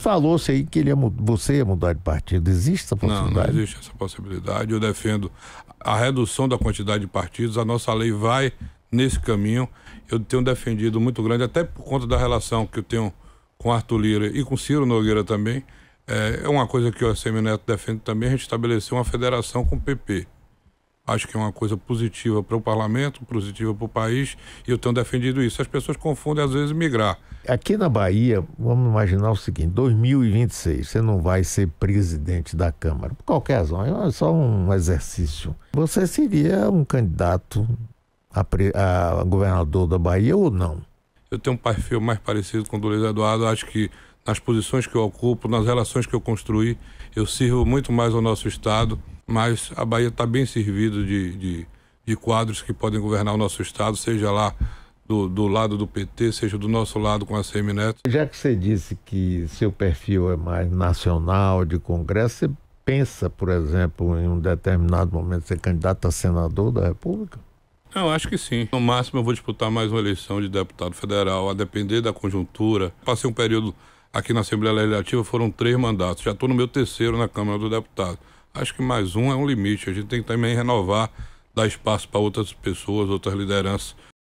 Falou-se aí que ele ia, você ia mudar de partido. Existe essa possibilidade? Não, não existe essa possibilidade. Eu defendo a redução da quantidade de partidos. A nossa lei vai nesse caminho. Eu tenho defendido muito grande, até por conta da relação que eu tenho com Arthur Lira e com Ciro Nogueira também. É, é uma coisa que o ACM Neto defende também, a gente estabeleceu uma federação com o PP. Acho que é uma coisa positiva para o parlamento, positiva para o país, e eu tenho defendido isso. As pessoas confundem, às vezes, migrar. Aqui na Bahia, vamos imaginar o seguinte: 2026, você não vai ser presidente da Câmara, por qualquer razão, é só um exercício. Você seria um candidato a, pre... a governador da Bahia ou não? Eu tenho um perfil mais parecido com o do Luiz Eduardo, acho que nas posições que eu ocupo, nas relações que eu construí, eu sirvo muito mais ao nosso Estado mas a Bahia está bem servida de, de, de, quadros que podem governar o nosso estado, seja lá do, do lado do PT, seja do nosso lado com a CM Neto. Já que você disse que seu perfil é mais nacional, de congresso, você pensa, por exemplo, em um determinado momento ser candidato a senador da República? Não, acho que sim. No máximo eu vou disputar mais uma eleição de deputado federal, a depender da conjuntura. Passei um período aqui na Assembleia Legislativa, foram três mandatos. Já estou no meu terceiro na Câmara do Deputado. Acho que mais um é um limite. A gente tem que também renovar, dar espaço para outras pessoas, outras lideranças